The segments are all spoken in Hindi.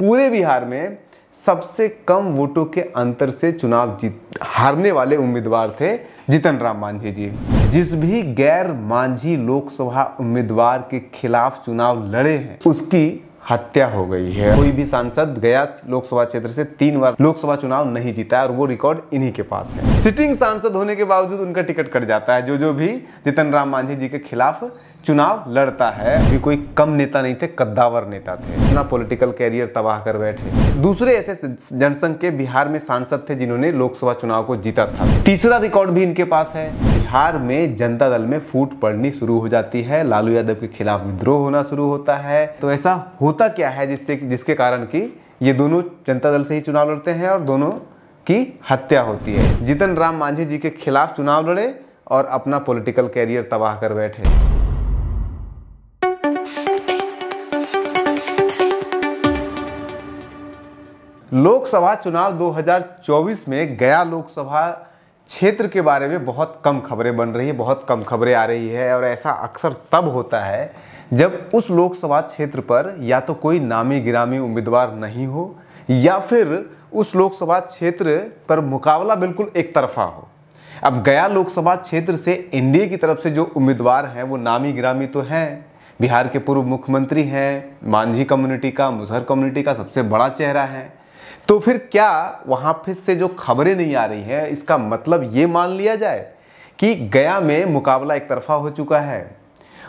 पूरे बिहार में सबसे कम वोटों के अंतर से चुनाव जीत हारने वाले उम्मीदवार थे जीतन राम मांझी जी जिस भी गैर मांझी लोकसभा उम्मीदवार के खिलाफ चुनाव लड़े हैं उसकी हत्या हो गई है कोई भी सांसद गया लोकसभा क्षेत्र से तीन बार लोकसभा चुनाव नहीं जीता और वो रिकॉर्ड इन्हीं के पास है सिटिंग सांसद होने के बावजूद उनका टिकट कट जाता है जो जो भी जीतन राम मांझी जी के खिलाफ चुनाव लड़ता है अभी कोई कम नेता नहीं थे कद्दावर नेता थे अपना पॉलिटिकल कैरियर तबाह कर बैठे दूसरे ऐसे जनसंघ के बिहार में सांसद थे जिन्होंने लोकसभा चुनाव को जीता था तीसरा रिकॉर्ड भी इनके पास है बिहार में जनता दल में फूट पड़नी शुरू हो जाती है लालू यादव के खिलाफ विद्रोह होना शुरू होता है तो ऐसा होता क्या है जिससे जिसके कारण की ये दोनों जनता दल से ही चुनाव लड़ते हैं और दोनों की हत्या होती है जितन राम मांझी जी के खिलाफ चुनाव लड़े और अपना पॉलिटिकल कैरियर तबाह कर बैठे लोकसभा चुनाव 2024 में गया लोकसभा क्षेत्र के बारे में बहुत कम खबरें बन रही है बहुत कम खबरें आ रही है और ऐसा अक्सर तब होता है जब उस लोकसभा क्षेत्र पर या तो कोई नामी गिरामी उम्मीदवार नहीं हो या फिर उस लोकसभा क्षेत्र पर मुकाबला बिल्कुल एक तरफा हो अब गया लोकसभा क्षेत्र से एनडीए की तरफ से जो उम्मीदवार हैं वो नामी गिरामी तो हैं बिहार के पूर्व मुख्यमंत्री हैं मांझी कम्युनिटी का मुजहर कम्युनिटी का सबसे बड़ा चेहरा है तो फिर क्या वहाँ फिर से जो खबरें नहीं आ रही हैं इसका मतलब ये मान लिया जाए कि गया में मुकाबला एक तरफा हो चुका है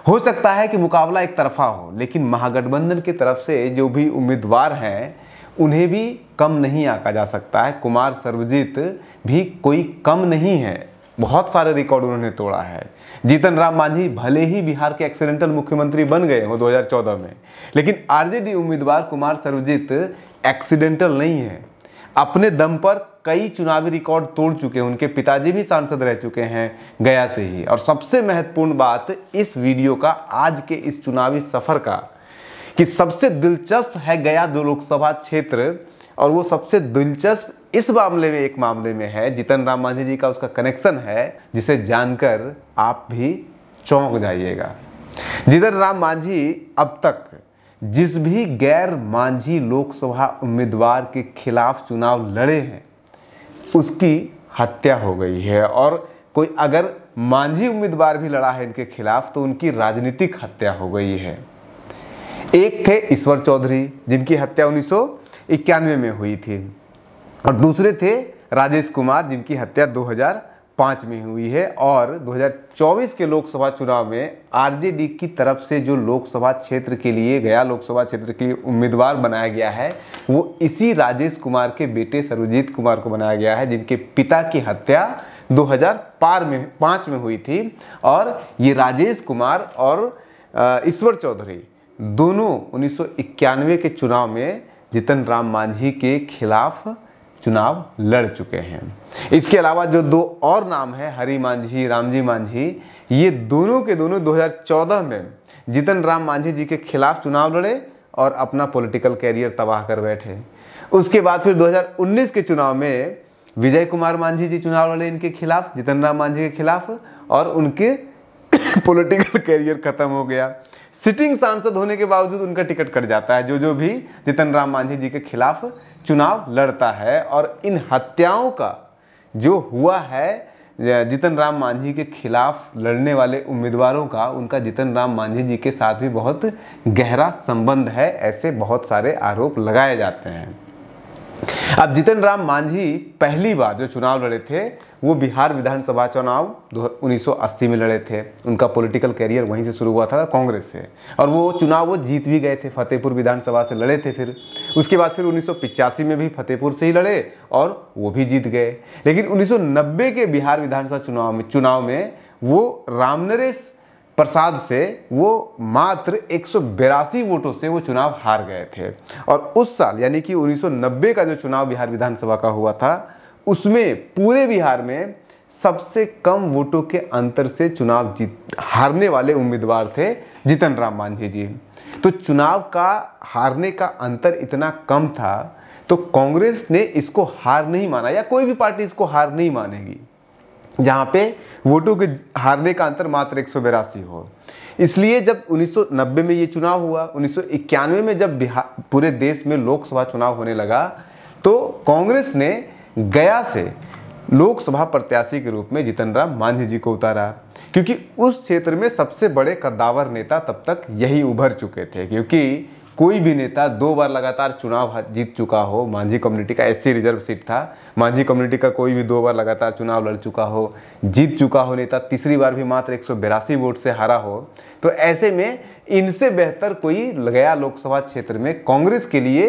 हो सकता है कि मुकाबला एक तरफा हो लेकिन महागठबंधन की तरफ से जो भी उम्मीदवार हैं उन्हें भी कम नहीं आका जा सकता है कुमार सर्वजीत भी कोई कम नहीं है बहुत सारे रिकॉर्ड उन्होंने तोड़ा है जीतन राम मांझी भले ही बिहार के एक्सीडेंटल मुख्यमंत्री बन गए हो 2014 में लेकिन आरजेडी उम्मीदवार कुमार सरवजीत एक्सीडेंटल नहीं है अपने दम पर कई चुनावी रिकॉर्ड तोड़ चुके हैं उनके पिताजी भी सांसद रह चुके हैं गया से ही और सबसे महत्वपूर्ण बात इस वीडियो का आज के इस चुनावी सफर का कि सबसे दिलचस्प है गया दो लोकसभा क्षेत्र और वो सबसे दिलचस्प इस मामले में एक मामले में है जीतन राम मांझी जी का उसका कनेक्शन है जिसे जानकर आप भी चौंक जाइएगा जीतन राम मांझी अब तक जिस भी गैर मांझी लोकसभा उम्मीदवार के खिलाफ चुनाव लड़े हैं उसकी हत्या हो गई है और कोई अगर मांझी उम्मीदवार भी लड़ा है इनके खिलाफ तो उनकी राजनीतिक हत्या हो गई है एक थे ईश्वर चौधरी जिनकी हत्या उन्नीस में हुई थी और दूसरे थे राजेश कुमार जिनकी हत्या 2005 में हुई है और 2024 के लोकसभा चुनाव में आरजेडी की तरफ से जो लोकसभा क्षेत्र के लिए गया लोकसभा क्षेत्र के लिए उम्मीदवार बनाया गया है वो इसी राजेश कुमार के बेटे सरोजीत कुमार को बनाया गया है जिनके पिता की हत्या 2005 में पाँच में हुई थी और ये राजेश कुमार और ईश्वर चौधरी दोनों उन्नीस के चुनाव में जितन राम मांझी के खिलाफ़ चुनाव लड़ चुके हैं इसके अलावा जो दो और नाम है हरी मांझी रामजी मांझी ये दोनों के दोनों 2014 में जीतन राम मांझी जी के खिलाफ चुनाव लड़े और अपना पॉलिटिकल कैरियर तबाह कर बैठे उसके बाद फिर 2019 के चुनाव में विजय कुमार मांझी जी चुनाव लड़े इनके खिलाफ जीतन राम मांझी के खिलाफ और उनके पॉलिटिकल कैरियर खत्म हो गया सिटिंग सांसद होने के बावजूद उनका टिकट कट जाता है जो जो भी जीतन राम मांझी जी के खिलाफ चुनाव लड़ता है और इन हत्याओं का जो हुआ है जितन राम मांझी के खिलाफ लड़ने वाले उम्मीदवारों का उनका जितन राम मांझी जी के साथ भी बहुत गहरा संबंध है ऐसे बहुत सारे आरोप लगाए जाते हैं अब जितन राम मांझी पहली बार जो चुनाव लड़े थे वो बिहार विधानसभा चुनाव 1980 में लड़े थे उनका पॉलिटिकल करियर वहीं से शुरू हुआ था कांग्रेस से और वो चुनाव वो जीत भी गए थे फतेहपुर विधानसभा से लड़े थे फिर उसके बाद फिर उन्नीस में भी फतेहपुर से ही लड़े और वो भी जीत गए लेकिन उन्नीस के बिहार विधानसभा चुनाव में चुनाव में वो रामनरेश प्रसाद से वो मात्र एक वोटों से वो चुनाव हार गए थे और उस साल यानी कि 1990 का जो चुनाव बिहार विधानसभा का हुआ था उसमें पूरे बिहार में सबसे कम वोटों के अंतर से चुनाव जीत हारने वाले उम्मीदवार थे जीतन राम मांझी जी तो चुनाव का हारने का अंतर इतना कम था तो कांग्रेस ने इसको हार नहीं माना या कोई भी पार्टी इसको हार नहीं मानेगी जहाँ पे वोटों के हारने का अंतर मात्र एक हो इसलिए जब 1990 में ये चुनाव हुआ 1991 में जब बिहार पूरे देश में लोकसभा चुनाव होने लगा तो कांग्रेस ने गया से लोकसभा प्रत्याशी के रूप में जितन राम मांझी जी को उतारा क्योंकि उस क्षेत्र में सबसे बड़े कद्दावर नेता तब तक यही उभर चुके थे क्योंकि कोई भी नेता दो बार लगातार चुनाव जीत चुका हो मांझी कम्युनिटी का ऐसी रिजर्व सीट था मांझी कम्युनिटी का कोई भी दो बार लगातार चुनाव लड़ चुका हो जीत चुका हो नेता तीसरी बार भी मात्र एक वोट से हारा हो तो ऐसे में इनसे बेहतर कोई गया लोकसभा क्षेत्र में कांग्रेस के लिए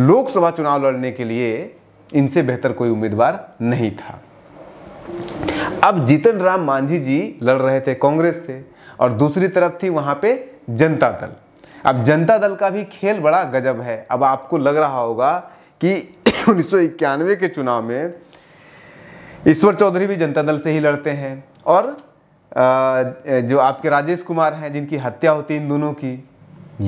लोकसभा चुनाव लड़ने के लिए इनसे बेहतर कोई उम्मीदवार नहीं था अब जीतन राम मांझी जी लड़ रहे थे कांग्रेस से और दूसरी तरफ थी वहां पे जनता दल अब जनता दल का भी खेल बड़ा गजब है अब आपको लग रहा होगा कि उन्नीस के चुनाव में ईश्वर चौधरी भी जनता दल से ही लड़ते हैं और जो आपके राजेश कुमार हैं जिनकी हत्या होती है इन दोनों की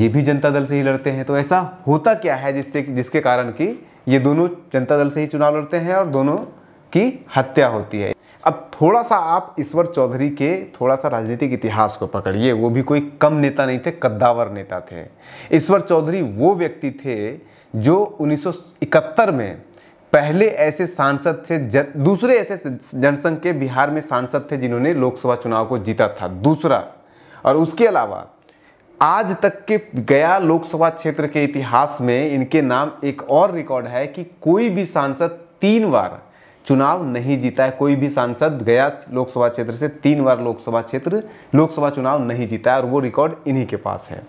ये भी जनता दल से ही लड़ते हैं तो ऐसा होता क्या है जिससे जिसके कारण कि ये दोनों जनता दल से ही चुनाव लड़ते हैं और दोनों की हत्या होती है अब थोड़ा सा आप ईश्वर चौधरी के थोड़ा सा राजनीतिक इतिहास को पकड़िए वो भी कोई कम नेता नहीं थे कद्दावर नेता थे ईश्वर चौधरी वो व्यक्ति थे जो 1971 में पहले ऐसे सांसद थे जन, दूसरे ऐसे जनसंघ के बिहार में सांसद थे जिन्होंने लोकसभा चुनाव को जीता था दूसरा और उसके अलावा आज तक के गया लोकसभा क्षेत्र के इतिहास में इनके नाम एक और रिकॉर्ड है कि कोई भी सांसद तीन बार चुनाव नहीं जीता है कोई भी सांसद गया लोकसभा क्षेत्र से तीन बार लोकसभा क्षेत्र लोकसभा चुनाव नहीं जीता है और वो रिकॉर्ड इन्हीं के पास है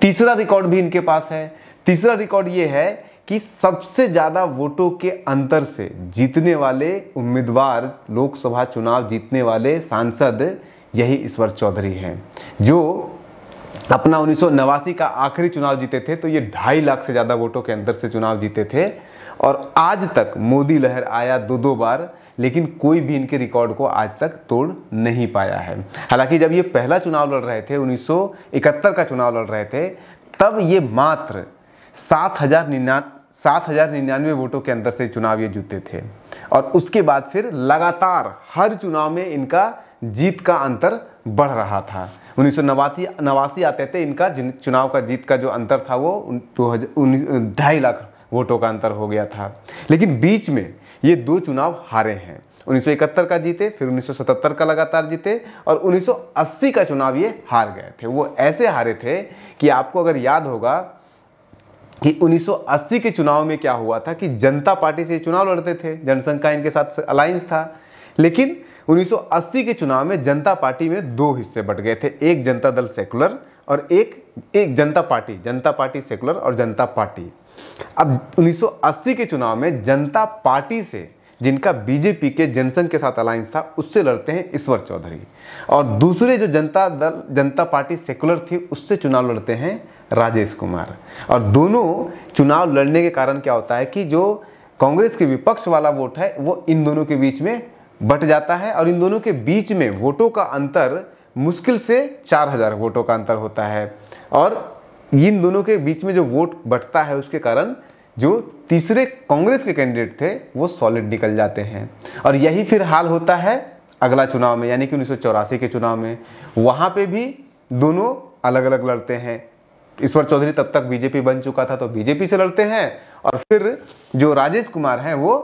तीसरा रिकॉर्ड भी इनके पास है तीसरा रिकॉर्ड ये है कि सबसे ज़्यादा वोटों के अंतर से जीतने वाले उम्मीदवार लोकसभा चुनाव जीतने वाले सांसद यही ईश्वर चौधरी हैं जो अपना उन्नीस का आखिरी चुनाव जीते थे तो ये ढाई लाख से ज़्यादा वोटों के अंतर से चुनाव जीते थे और आज तक मोदी लहर आया दो दो बार लेकिन कोई भी इनके रिकॉर्ड को आज तक तोड़ नहीं पाया है हालांकि जब ये पहला चुनाव लड़ रहे थे 1971 का चुनाव लड़ रहे थे तब ये मात्र सात हज़ार निन्या सात हज़ार निन्यानवे वोटों के अंदर से चुनाव ये जीते थे और उसके बाद फिर लगातार हर चुनाव में इनका जीत का अंतर बढ़ रहा था उन्नीस सौ नवासी नवासी आते थे इनका चुनाव का जीत का जो अंतर था वो दो हज़ार ढाई लाख वोटों का अंतर हो गया था लेकिन बीच में ये दो चुनाव हारे हैं 1971 का जीते फिर 1977 का लगातार जीते और 1980 का चुनाव ये हार गए थे वो ऐसे हारे थे कि आपको अगर याद होगा कि 1980 के चुनाव में क्या हुआ था कि जनता पार्टी से चुनाव लड़ते थे जनसंघ का इनके साथ अलायंस था लेकिन 1980 के चुनाव में जनता पार्टी में दो हिस्से बट गए थे एक जनता दल सेकुलर और एक एक जनता पार्टी जनता पार्टी सेकुलर और जनता पार्टी अब 1980 के चुनाव में जनता पार्टी से जिनका बीजेपी के जनसंघ के साथ अलायंस था उससे लड़ते हैं ईश्वर चौधरी और दूसरे जो जनता दल जनता पार्टी सेकुलर थी उससे चुनाव लड़ते हैं राजेश कुमार और दोनों चुनाव लड़ने के कारण क्या होता है कि जो कांग्रेस के विपक्ष वाला वोट है वो इन दोनों के बीच में बट जाता है और इन दोनों के बीच में वोटों का अंतर मुश्किल से चार हज़ार वोटों का अंतर होता है और इन दोनों के बीच में जो वोट बटता है उसके कारण जो तीसरे कांग्रेस के कैंडिडेट थे वो सॉलिड निकल जाते हैं और यही फिर हाल होता है अगला चुनाव में यानी कि उन्नीस के चुनाव में वहाँ पर भी दोनों अलग अलग लड़ते हैं ईश्वर चौधरी तब तक बीजेपी बन चुका था तो बीजेपी से लड़ते हैं और फिर जो राजेश कुमार हैं वो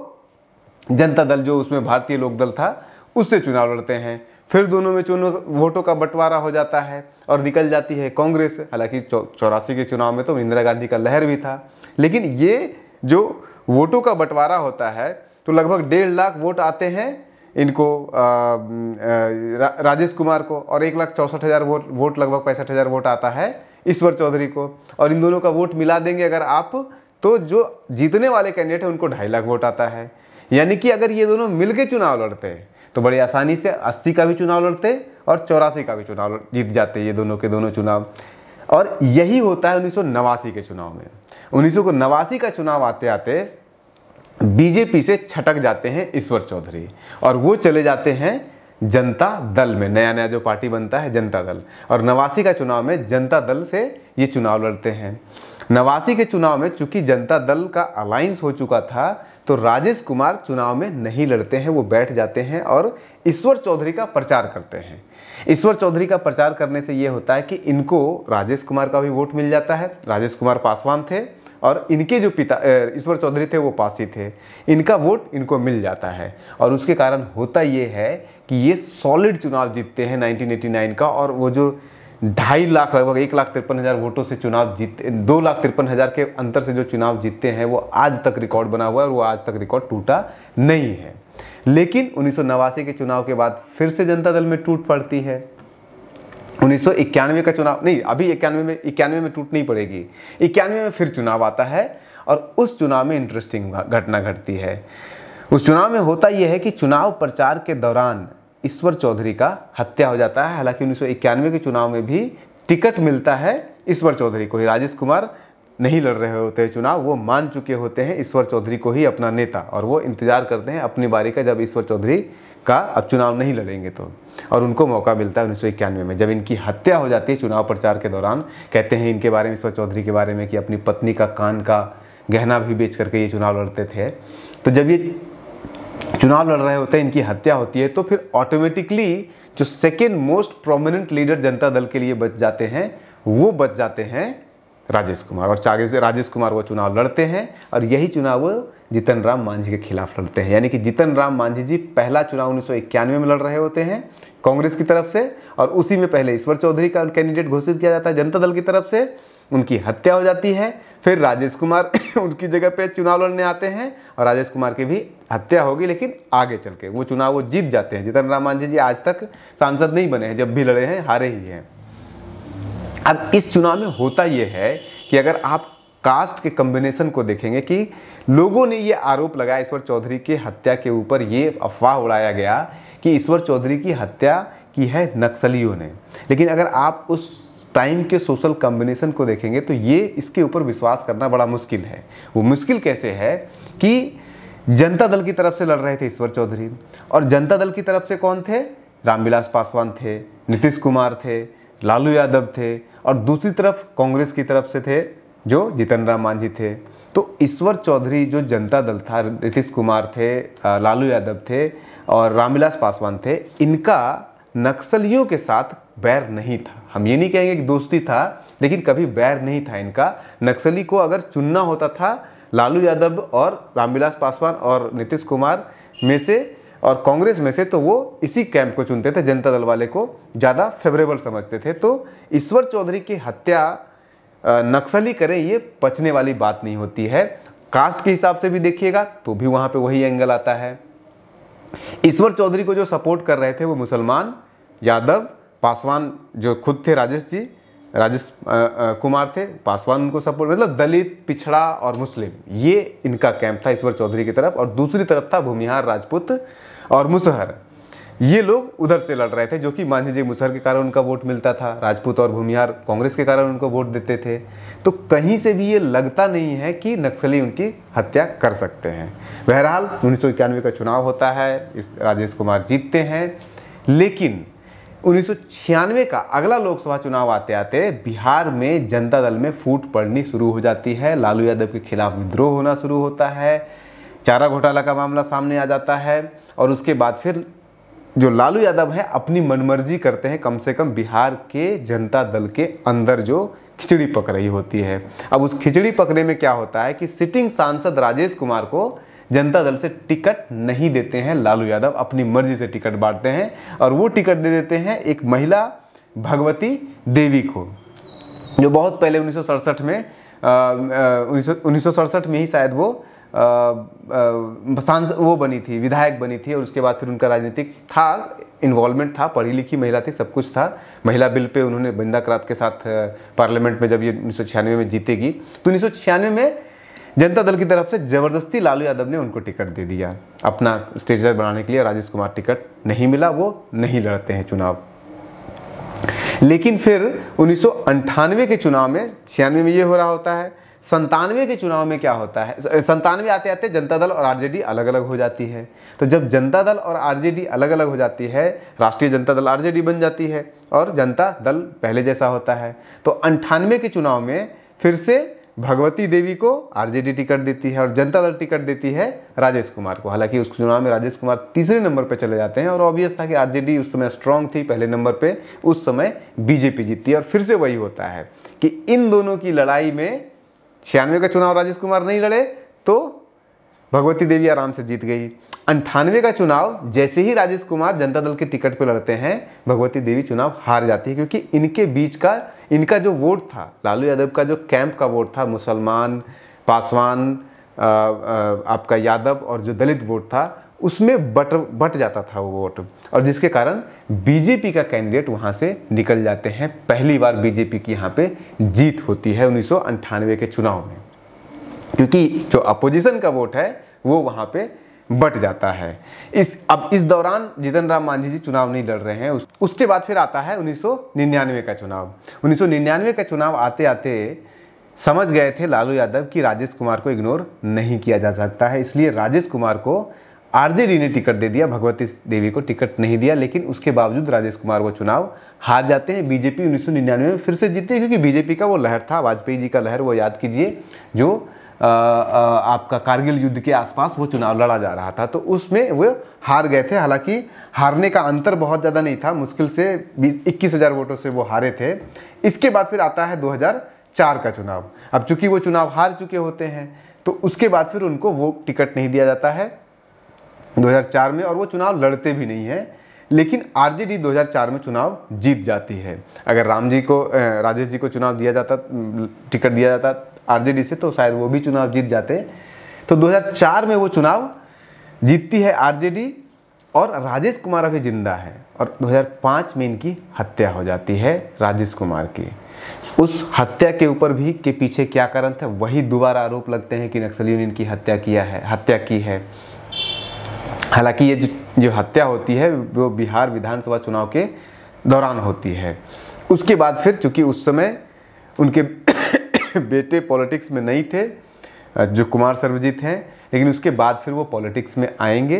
जनता दल जो उसमें भारतीय लोकदल था उससे चुनाव लड़ते हैं फिर दोनों में चुनाव वोटों का बंटवारा हो जाता है और निकल जाती है कांग्रेस हालांकि चौरासी के चुनाव में तो इंदिरा गांधी का लहर भी था लेकिन ये जो वोटों का बंटवारा होता है तो लगभग डेढ़ लाख वोट आते हैं इनको आ, राजेश कुमार को और एक लाख चौंसठ हज़ार वोट वोट लगभग पैंसठ हज़ार वोट आता है ईश्वर चौधरी को और इन दोनों का वोट मिला देंगे अगर आप तो जो जीतने वाले कैंडिडेट हैं उनको ढाई लाख वोट आता है यानी कि अगर ये दोनों मिलके चुनाव लड़ते हैं तो बड़ी आसानी से अस्सी का भी चुनाव लड़ते और चौरासी का भी चुनाव जीत जाते ये दोनों के दोनों चुनाव और यही होता है उन्नीस के चुनाव में उन्नीस का चुनाव आते आते बीजेपी से छटक जाते हैं ईश्वर चौधरी और वो चले जाते हैं जनता दल में नया नया जो पार्टी बनता है जनता दल और नवासी का चुनाव में जनता दल से ये चुनाव लड़ते हैं नवासी के चुनाव में चूंकि जनता दल का अलायंस हो चुका था तो राजेश कुमार चुनाव में नहीं लड़ते हैं वो बैठ जाते हैं और ईश्वर चौधरी का प्रचार करते हैं ईश्वर चौधरी का प्रचार करने से ये होता है कि इनको राजेश कुमार का भी वोट मिल जाता है राजेश कुमार पासवान थे और इनके जो पिता ईश्वर चौधरी थे वो पासी थे इनका वोट इनको मिल जाता है और उसके कारण होता ये है कि ये सॉलिड चुनाव जीतते हैं 1989 का और वो जो ढाई लाख लगभग एक लाख तिरपन हज़ार वोटों से चुनाव जीते दो लाख तिरपन हज़ार के अंतर से जो चुनाव जीतते हैं वो आज तक रिकॉर्ड बना हुआ है और वो आज तक रिकॉर्ड टूटा नहीं है लेकिन उन्नीस के चुनाव के बाद फिर से जनता दल में टूट पड़ती है उन्नीस का चुनाव नहीं अभी इक्यानवे में इक्यानवे में टूट नहीं पड़ेगी इक्यानवे में फिर चुनाव आता है और उस चुनाव में इंटरेस्टिंग घटना घटती है उस चुनाव में होता यह है कि चुनाव प्रचार के दौरान ईश्वर चौधरी का हत्या हो जाता है हालांकि उन्नीस के चुनाव में भी टिकट मिलता है ईश्वर चौधरी को ही राजेश कुमार नहीं लड़ रहे होते हैं चुनाव वो मान चुके होते हैं ईश्वर चौधरी को ही अपना नेता और वो इंतज़ार करते हैं अपनी बारी का जब ईश्वर चौधरी का अब चुनाव नहीं लड़ेंगे तो और उनको मौका मिलता है उन्नीस में जब इनकी हत्या हो जाती है चुनाव प्रचार के दौरान कहते हैं इनके बारे में ईश्वर चौधरी के बारे में कि अपनी पत्नी का कान का गहना भी बेच करके ये चुनाव लड़ते थे तो जब ये चुनाव लड़ रहे होते हैं इनकी हत्या होती है तो फिर ऑटोमेटिकली जो सेकेंड मोस्ट प्रोमिनेंट लीडर जनता दल के लिए बच जाते हैं वो बच जाते हैं राजेश कुमार और चागे से राजेश कुमार वो चुनाव लड़ते हैं और यही चुनाव जीतन राम मांझी के खिलाफ लड़ते हैं यानी कि जीतन राम मांझी जी पहला चुनाव उन्नीस में लड़ रहे होते हैं कांग्रेस की तरफ से और उसी में पहले ईश्वर चौधरी का कैंडिडेट घोषित किया जाता है जनता दल की तरफ से उनकी हत्या हो जाती है फिर राजेश कुमार उनकी जगह पे चुनाव लड़ने आते हैं और राजेश कुमार के भी हत्या होगी लेकिन आगे चल के वो चुनाव वो जीत जाते हैं जीतन राम मांझी जी आज तक सांसद नहीं बने हैं जब भी लड़े हैं हारे ही हैं अब इस चुनाव में होता यह है कि अगर आप कास्ट के कम्बिनेशन को देखेंगे कि लोगों ने ये आरोप लगाया ईश्वर चौधरी के हत्या के ऊपर ये अफवाह उड़ाया गया कि ईश्वर चौधरी की हत्या की है नक्सलियों ने लेकिन अगर आप उस टाइम के सोशल कम्बिनेशन को देखेंगे तो ये इसके ऊपर विश्वास करना बड़ा मुश्किल है वो मुश्किल कैसे है कि जनता दल की तरफ से लड़ रहे थे ईश्वर चौधरी और जनता दल की तरफ से कौन थे रामविलास पासवान थे नीतीश कुमार थे लालू यादव थे और दूसरी तरफ कांग्रेस की तरफ से थे जो जीतन राम मांझी थे तो ईश्वर चौधरी जो जनता दल था नीतीश कुमार थे लालू यादव थे और रामविलास पासवान थे इनका नक्सलियों के साथ बैर नहीं था हम ये नहीं कहेंगे कि दोस्ती था लेकिन कभी बैर नहीं था इनका नक्सली को अगर चुनना होता था लालू यादव और रामविलास पासवान और नीतीश कुमार में से और कांग्रेस में से तो वो इसी कैंप को चुनते थे जनता दल वाले को ज़्यादा फेवरेबल समझते थे तो ईश्वर चौधरी की हत्या नक्सली करें ये पचने वाली बात नहीं होती है कास्ट के हिसाब से भी देखिएगा तो भी वहाँ पे वही एंगल आता है ईश्वर चौधरी को जो सपोर्ट कर रहे थे वो मुसलमान यादव पासवान जो खुद थे राजेश जी राजेश कुमार थे पासवान उनको सपोर्ट मतलब दलित पिछड़ा और मुस्लिम ये इनका कैंप था ईश्वर चौधरी की तरफ और दूसरी तरफ था भूमिहार राजपूत और मुसहर ये लोग उधर से लड़ रहे थे जो कि मांझी जी मुसहर के कारण उनका वोट मिलता था राजपूत और भूमिहार कांग्रेस के कारण उनको वोट देते थे तो कहीं से भी ये लगता नहीं है कि नक्सली उनकी हत्या कर सकते हैं बहरहाल उन्नीस का चुनाव होता है राजेश कुमार जीतते हैं लेकिन उन्नीस का अगला लोकसभा चुनाव आते आते बिहार में जनता दल में फूट पड़नी शुरू हो जाती है लालू यादव के खिलाफ विद्रोह होना शुरू होता है चारा घोटाला का मामला सामने आ जाता है और उसके बाद फिर जो लालू यादव है अपनी मनमर्जी करते हैं कम से कम बिहार के जनता दल के अंदर जो खिचड़ी पक रही होती है अब उस खिचड़ी पकने में क्या होता है कि सिटिंग सांसद राजेश कुमार को जनता दल से टिकट नहीं देते हैं लालू यादव अपनी मर्जी से टिकट बांटते हैं और वो टिकट दे देते हैं एक महिला भगवती देवी को जो बहुत पहले उन्नीस में उन्नीस में ही शायद वो सांसद वो बनी थी विधायक बनी थी और उसके बाद फिर उनका राजनीतिक था इन्वॉल्वमेंट था पढ़ी लिखी महिला थी सब कुछ था महिला बिल पे उन्होंने बिंदा करात के साथ पार्लियामेंट में जब ये उन्नीस में जीतेगी तो उन्नीस में जनता दल की तरफ से जबरदस्ती लालू यादव ने उनको टिकट दे दिया अपना स्टेज बनाने के लिए राजेश कुमार टिकट नहीं मिला वो नहीं लड़ते हैं चुनाव लेकिन फिर उन्नीस के चुनाव में छियानवे में ये हो रहा होता है संतानवे के चुनाव में क्या होता है संतानवे आते आते जनता दल और आरजेडी अलग अलग हो जाती है तो जब जनता दल और आरजेडी अलग अलग हो जाती है राष्ट्रीय जनता दल आरजेडी बन जाती है और जनता दल पहले जैसा होता है तो अंठानवे के चुनाव में फिर से भगवती देवी को आरजेडी टिकट देती है और जनता दल टिकट देती है राजेश कुमार को हालांकि उस चुनाव में राजेश कुमार तीसरे नंबर पर चले जाते हैं और ऑब्वियस था कि आरजेडी उस समय स्ट्रांग थी पहले नंबर पे उस समय बीजेपी जीतती है और फिर से वही होता है कि इन दोनों की लड़ाई में छियानवे का चुनाव राजेश कुमार नहीं लड़े तो भगवती देवी आराम से जीत गई अंठानवे का चुनाव जैसे ही राजेश कुमार जनता दल के टिकट पर लड़ते हैं भगवती देवी चुनाव हार जाती है क्योंकि इनके बीच का इनका जो वोट था लालू यादव का जो कैंप का वोट था मुसलमान पासवान आपका यादव और जो दलित वोट था उसमें बट बट जाता था वो वोट और जिसके कारण बीजेपी का कैंडिडेट वहाँ से निकल जाते हैं पहली बार बीजेपी की यहाँ पे जीत होती है उन्नीस के चुनाव में क्योंकि जो अपोजिशन का वोट है वो वहाँ पे बट जाता है इस अब इस दौरान जीतन राम मांझी जी चुनाव नहीं लड़ रहे हैं उस, उसके बाद फिर आता है 1999 का चुनाव 1999 का चुनाव आते आते समझ गए थे लालू यादव कि राजेश कुमार को इग्नोर नहीं किया जा सकता है इसलिए राजेश कुमार को आरजेडी ने टिकट दे दिया भगवती देवी को टिकट नहीं दिया लेकिन उसके बावजूद राजेश कुमार वो चुनाव हार जाते हैं बीजेपी 1999 में फिर से जीते हैं क्योंकि बीजेपी का वो लहर था वाजपेयी जी का लहर वो याद कीजिए जो आपका कारगिल युद्ध के आसपास वो चुनाव लड़ा जा रहा था तो उसमें वो हार गए थे हालांकि हारने का अंतर बहुत ज़्यादा नहीं था मुश्किल से बीस इक्कीस हज़ार वोटों से वो हारे थे इसके बाद फिर आता है 2004 का चुनाव अब चूंकि वो चुनाव हार चुके होते हैं तो उसके बाद फिर उनको वो टिकट नहीं दिया जाता है 2004 में और वो चुनाव लड़ते भी नहीं हैं लेकिन आरजेडी 2004 में चुनाव जीत जाती है अगर राम जी को राजेश जी को चुनाव दिया जाता टिकट दिया जाता आरजेडी से तो शायद वो भी चुनाव जीत जाते तो 2004 में वो चुनाव जीतती है आरजेडी और राजेश कुमार अभी जिंदा है और 2005 में इनकी हत्या हो जाती है राजेश कुमार की उस हत्या के ऊपर भी के पीछे क्या कारण था वही दोबारा आरोप लगते हैं कि नक्सलियों ने इनकी हत्या किया है हत्या की है हालांकि ये जो जो हत्या होती है वो बिहार विधानसभा चुनाव के दौरान होती है उसके बाद फिर चूंकि उस समय उनके उसके बेटे पॉलिटिक्स में नहीं थे जो कुमार सर्वजीत हैं लेकिन उसके बाद फिर वो पॉलिटिक्स में आएंगे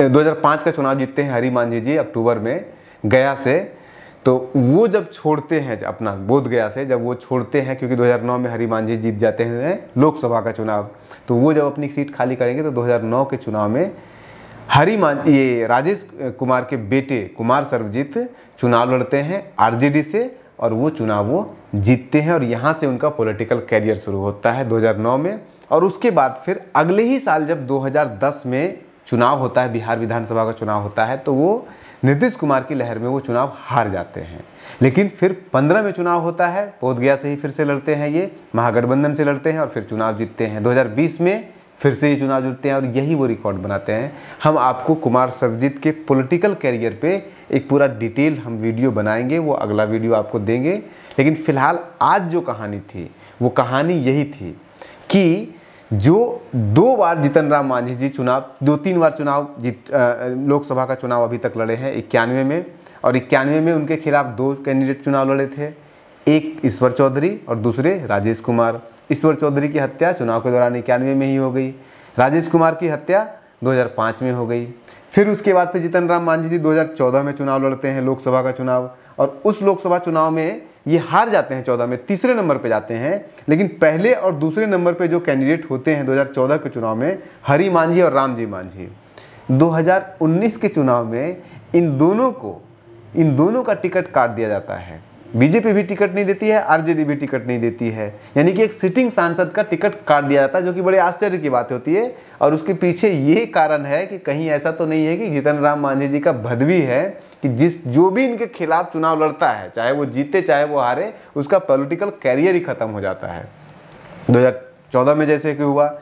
2005 का चुनाव जीतते हैं हरी मांझी जी अक्टूबर में गया से तो वो जब छोड़ते हैं अपना बोध गया से जब वो छोड़ते हैं क्योंकि 2009 में हरी मांझी जीत जाते हैं लोकसभा का चुनाव तो वो जब अपनी सीट खाली करेंगे तो 2009 के चुनाव में हरी मान ये राजेश कुमार के बेटे कुमार सर्वजीत चुनाव लड़ते हैं आर से और वो चुनाव वो जीतते हैं और यहाँ से उनका पॉलिटिकल कैरियर शुरू होता है 2009 में और उसके बाद फिर अगले ही साल जब 2010 में चुनाव होता है बिहार विधानसभा का चुनाव होता है तो वो नीतीश कुमार की लहर में वो चुनाव हार जाते हैं लेकिन फिर पंद्रह में चुनाव होता है बोधगया से ही फिर से लड़ते हैं ये महागठबंधन से लड़ते हैं और फिर चुनाव जीतते हैं दो में फिर से ही चुनाव जुड़ते हैं और यही वो रिकॉर्ड बनाते हैं हम आपको कुमार सरजीत के पॉलिटिकल कैरियर पे एक पूरा डिटेल हम वीडियो बनाएंगे वो अगला वीडियो आपको देंगे लेकिन फ़िलहाल आज जो कहानी थी वो कहानी यही थी कि जो दो बार जीतन राम मांझी जी चुनाव दो तीन बार चुनाव जीत लोकसभा का चुनाव अभी तक लड़े हैं इक्यानवे में और इक्यानवे में उनके खिलाफ दो कैंडिडेट चुनाव लड़े थे एक ईश्वर चौधरी और दूसरे राजेश कुमार ईश्वर चौधरी की हत्या चुनाव के दौरान इक्यानवे में ही हो गई राजेश कुमार की हत्या 2005 में हो गई फिर उसके बाद फिर जीतन राम मांझी जी 2014 में चुनाव लड़ते हैं लोकसभा का चुनाव और उस लोकसभा चुनाव में ये हार जाते हैं चौदह में तीसरे नंबर पर जाते हैं लेकिन पहले और दूसरे नंबर पर जो कैंडिडेट होते हैं दो के चुनाव में हरी मांझी और रामजी मांझी दो के चुनाव में इन दोनों को इन दोनों का टिकट काट दिया जाता है बीजेपी भी टिकट नहीं देती है आरजेडी भी टिकट नहीं देती है यानी कि एक सिटिंग सांसद का टिकट काट दिया जाता है जो कि बड़े आश्चर्य की बात होती है और उसके पीछे ये कारण है कि कहीं ऐसा तो नहीं है कि जीतन राम मांझी जी का भदवी है कि जिस जो भी इनके खिलाफ चुनाव लड़ता है चाहे वो जीते चाहे वो हारे उसका पोलिटिकल कैरियर ही खत्म हो जाता है दो में जैसे कि हुआ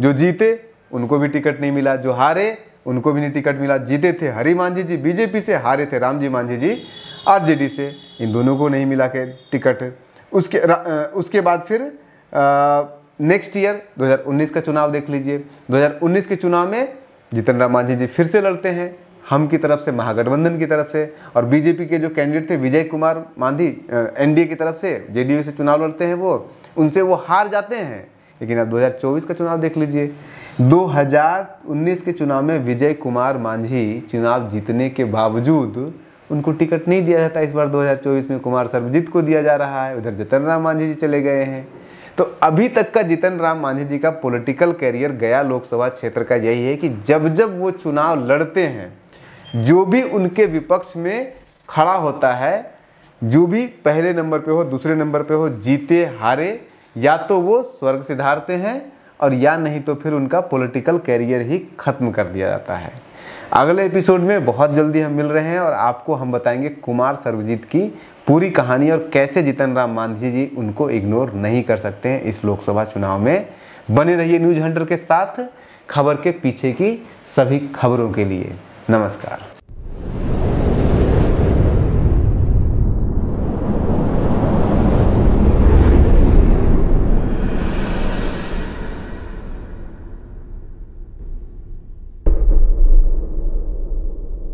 जो जीते उनको भी टिकट नहीं मिला जो हारे उनको भी नहीं टिकट मिला जीते थे हरी मांझी जी बीजेपी से हारे थे रामजी मांझी जी आरजेडी से इन दोनों को नहीं मिला के टिकट उसके उसके बाद फिर नेक्स्ट ईयर 2019 का चुनाव देख लीजिए 2019 के चुनाव में जितेंद्र मांझी जी फिर से लड़ते हैं हम की तरफ से महागठबंधन की तरफ से और बीजेपी के जो कैंडिडेट थे विजय कुमार मांझी एनडीए की तरफ से जेडीयू से चुनाव लड़ते हैं वो उनसे वो हार जाते हैं लेकिन अब 2024 का चुनाव देख लीजिए 2019 के चुनाव में विजय कुमार मांझी चुनाव जीतने के बावजूद उनको टिकट नहीं दिया जाता इस बार 2024 में कुमार सर्वजीत को दिया जा रहा है उधर जतन राम मांझी जी चले गए हैं तो अभी तक का जितन राम मांझी जी का पॉलिटिकल कैरियर गया लोकसभा क्षेत्र का यही है कि जब जब वो चुनाव लड़ते हैं जो भी उनके विपक्ष में खड़ा होता है जो भी पहले नंबर पर हो दूसरे नंबर पर हो जीते हारे या तो वो स्वर्ग सिधारते हैं और या नहीं तो फिर उनका पॉलिटिकल कैरियर ही ख़त्म कर दिया जाता है अगले एपिसोड में बहुत जल्दी हम मिल रहे हैं और आपको हम बताएंगे कुमार सर्वजीत की पूरी कहानी और कैसे जीतन राम मांझी जी उनको इग्नोर नहीं कर सकते हैं इस लोकसभा चुनाव में बने रहिए न्यूज हंडर के साथ खबर के पीछे की सभी खबरों के लिए नमस्कार